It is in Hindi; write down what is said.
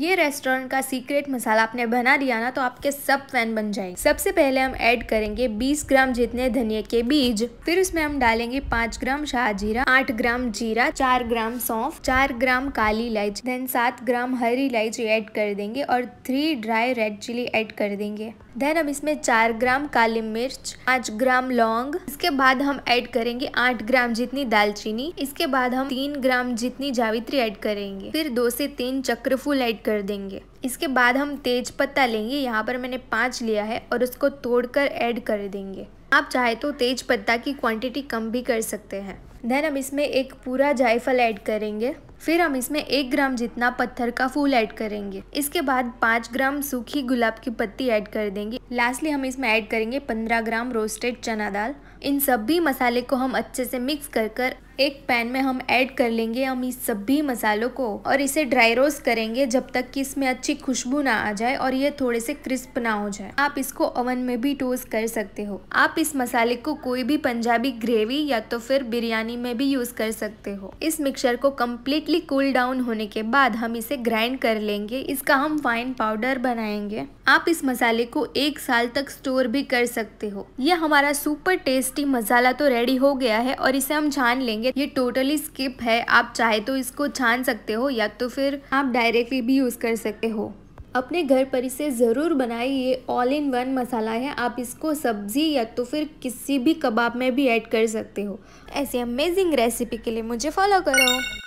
ये रेस्टोरेंट का सीक्रेट मसाला आपने बना दिया ना तो आपके सब फैन बन जाएंगे सबसे पहले हम ऐड करेंगे 20 ग्राम जितने धनिया के बीज फिर उसमें हम डालेंगे 5 ग्राम शाहजीरा 8 ग्राम जीरा 4 ग्राम सौंफ 4 ग्राम काली इलायची देन 7 ग्राम हरी इलायची ऐड कर देंगे और 3 ड्राई रेड चिली ऐड कर देंगे देन हम इसमें चार ग्राम काली मिर्च पाँच ग्राम लौंग इसके बाद हम ऐड करेंगे आठ ग्राम जितनी दालचीनी इसके बाद हम तीन ग्राम जितनी जावित्री ऐड करेंगे फिर दो से तीन चक्रफूल ऐड कर देंगे इसके बाद हम तेज पत्ता लेंगे यहाँ पर मैंने पाँच लिया है और उसको तोड़कर ऐड कर देंगे आप चाहे तो तेज पत्ता की क्वांटिटी कम भी कर सकते हैं देन हम इसमें एक पूरा जायफल ऐड करेंगे फिर हम इसमें एक ग्राम जितना पत्थर का फूल ऐड करेंगे इसके बाद पाँच ग्राम सूखी गुलाब की पत्ती ऐड कर देंगे लास्टली हम इसमें ऐड करेंगे पंद्रह ग्राम रोस्टेड चना दाल इन सभी मसाले को हम अच्छे से मिक्स कर कर एक पैन में हम ऐड कर लेंगे हम इस सभी मसालों को और इसे ड्राई रोस्ट करेंगे जब तक कि इसमें अच्छी खुशबू ना आ जाए और ये थोड़े से क्रिस्प ना हो जाए आप इसको ओवन में भी टोस्ट कर सकते हो आप इस मसाले को कोई भी पंजाबी ग्रेवी या तो फिर बिरयानी पानी में भी यूज़ कर सकते हो इस मिक्सचर को कम्प्लीटली कूल डाउन होने के बाद हम इसे ग्राइंड कर लेंगे इसका हम फाइन पाउडर बनाएंगे आप इस मसाले को एक साल तक स्टोर भी कर सकते हो यह हमारा सुपर टेस्टी मसाला तो रेडी हो गया है और इसे हम छान लेंगे ये टोटली स्किप है आप चाहे तो इसको छान सकते हो या तो फिर आप डायरेक्टली भी यूज़ कर सकते हो अपने घर पर इसे ज़रूर बनाएं ये ऑल इन वन मसाला है आप इसको सब्ज़ी या तो फिर किसी भी कबाब में भी ऐड कर सकते हो ऐसी अमेजिंग रेसिपी के लिए मुझे फॉलो करो